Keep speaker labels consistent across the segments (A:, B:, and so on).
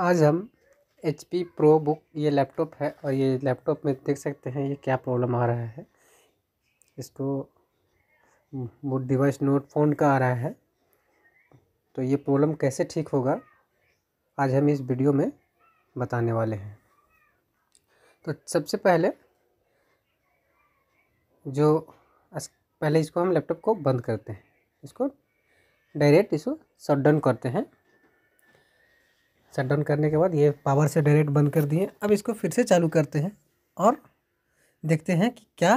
A: आज हम H P Pro Book ये लैपटॉप है और ये लैपटॉप में देख सकते हैं ये क्या प्रॉब्लम आ रहा है इसको वो डिवाइस नोट फोन का आ रहा है तो ये प्रॉब्लम कैसे ठीक होगा आज हम इस वीडियो में बताने वाले हैं तो सबसे पहले जो पहले इसको हम लैपटॉप को बंद करते हैं इसको डायरेक्ट इसको शट डाउन करते हैं शट डाउन करने के बाद ये पावर से डायरेक्ट बंद कर दिए अब इसको फिर से चालू करते हैं और देखते हैं कि क्या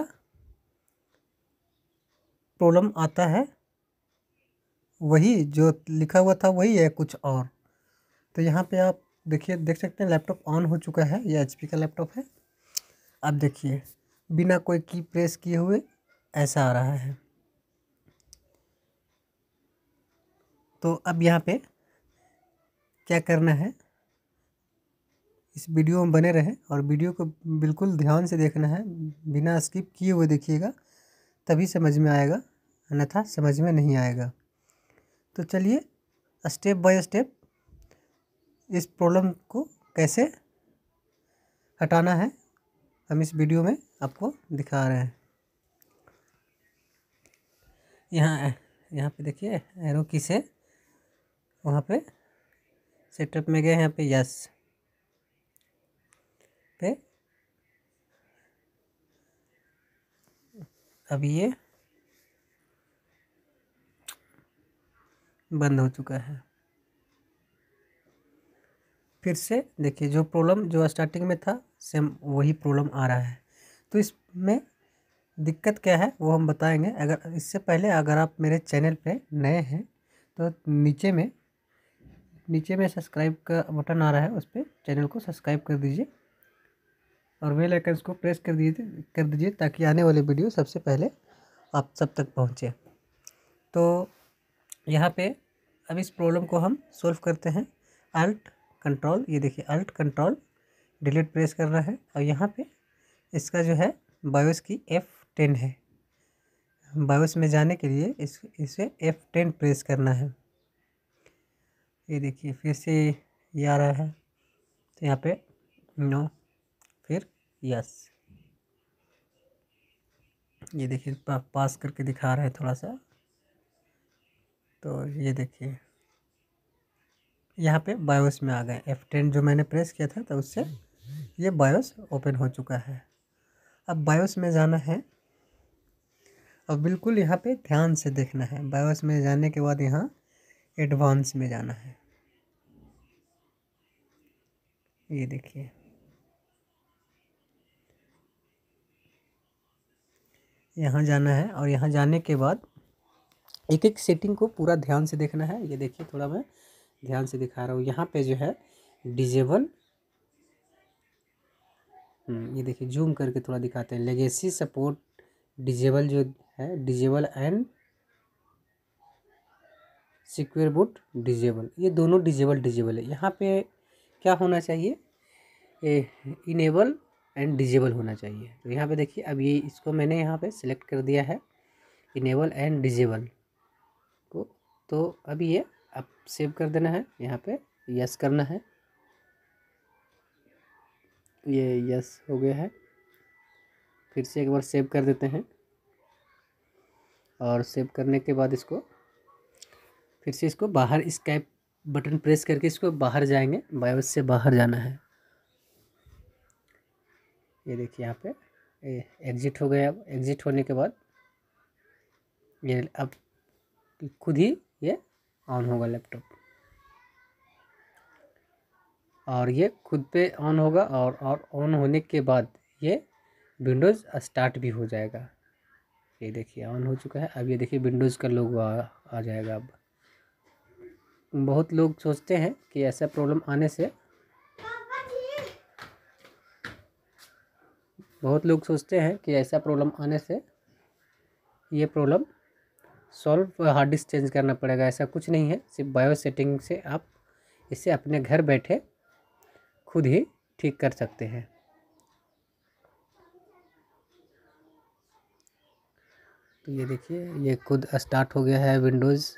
A: प्रॉब्लम आता है वही जो लिखा हुआ था वही है कुछ और तो यहाँ पे आप देखिए देख सकते हैं लैपटॉप ऑन हो चुका है ये एच का लैपटॉप है अब देखिए बिना कोई की प्रेस किए हुए ऐसा आ रहा है तो अब यहाँ पे क्या करना है इस वीडियो में बने रहें और वीडियो को बिल्कुल ध्यान से देखना है बिना स्किप किए हुए देखिएगा तभी समझ में आएगा अन्यथा समझ में नहीं आएगा तो चलिए स्टेप बाय स्टेप इस प्रॉब्लम को कैसे हटाना है हम इस वीडियो में आपको दिखा रहे हैं यहाँ यहाँ पे देखिए एरो की से वहाँ पे सेटअप में गए यहाँ पे यस पे अब ये बंद हो चुका है फिर से देखिए जो प्रॉब्लम जो स्टार्टिंग में था सेम वही प्रॉब्लम आ रहा है तो इसमें दिक्कत क्या है वो हम बताएंगे अगर इससे पहले अगर आप मेरे चैनल पे नए हैं तो नीचे में नीचे में सब्सक्राइब का बटन आ रहा है उस पर चैनल को सब्सक्राइब कर दीजिए और बेल आइकन को प्रेस कर दीजिए कर दीजिए ताकि आने वाले वीडियो सबसे पहले आप सब तक पहुंचे तो यहाँ पे अब इस प्रॉब्लम को हम सॉल्व करते हैं अल्ट कंट्रोल ये देखिए अल्ट कंट्रोल डिलीट प्रेस करना है और यहाँ पे इसका जो है बायोस की एफ़ टेन है बायोस में जाने के लिए इस इसे एफ़ टेन प्रेस करना है ये देखिए फिर से ये आ रहा है तो यहाँ पे नो फिर यस ये देखिए पा, पास करके दिखा रहे हैं थोड़ा सा तो ये देखिए यहाँ पे बायोस में आ गए एफ टेन जो मैंने प्रेस किया था तो उससे ये बायोस ओपन हो चुका है अब बायोस में जाना है अब बिल्कुल यहाँ पे ध्यान से देखना है बायोस में जाने के बाद यहाँ एडवांस में जाना है ये देखिए यहाँ जाना है और यहाँ जाने के बाद एक एक सेटिंग को पूरा ध्यान से देखना है ये देखिए थोड़ा मैं ध्यान से दिखा रहा हूँ यहाँ पे जो है डिजेबल हम्म, ये देखिए जूम करके थोड़ा दिखाते हैं लेगेसी सपोर्ट डिजेबल जो है disable and secure boot disable ये दोनों डिजेबल डिजेबल है यहाँ पे क्या होना चाहिए इनेबल एंड डिजेबल होना चाहिए तो यहाँ पे देखिए अब ये इसको मैंने यहाँ पे सिलेक्ट कर दिया है इनेबल एंड डिजेबल को तो अब ये अब सेव कर देना है यहाँ पे यस करना है तो ये यस हो गया है फिर से एक बार सेव कर देते हैं और सेव करने के बाद इसको फिर से इसको बाहर स्कैप बटन प्रेस करके इसको बाहर जाएंगे बायोस से बाहर जाना है ये देखिए यहाँ पे एग्जिट हो गया अब एग्जिट होने के बाद ये अब खुद ही ये ऑन होगा लैपटॉप और ये खुद पे ऑन होगा और और ऑन होने के बाद ये विंडोज़ स्टार्ट भी हो जाएगा ये देखिए ऑन हो चुका है अब ये देखिए विंडोज़ का लोगो आ, आ जाएगा अब बहुत लोग सोचते हैं कि ऐसा प्रॉब्लम आने से बहुत लोग सोचते हैं कि ऐसा प्रॉब्लम आने से ये problem solve hard disk change करना पड़ेगा ऐसा कुछ नहीं है सिर्फ बायो सेटिंग से आप इसे अपने घर बैठे खुद ही ठीक कर सकते हैं तो ये देखिए ये खुद स्टार्ट हो गया है विंडोज़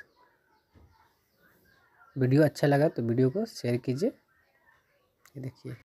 A: वीडियो अच्छा लगा तो वीडियो को शेयर कीजिए ये देखिए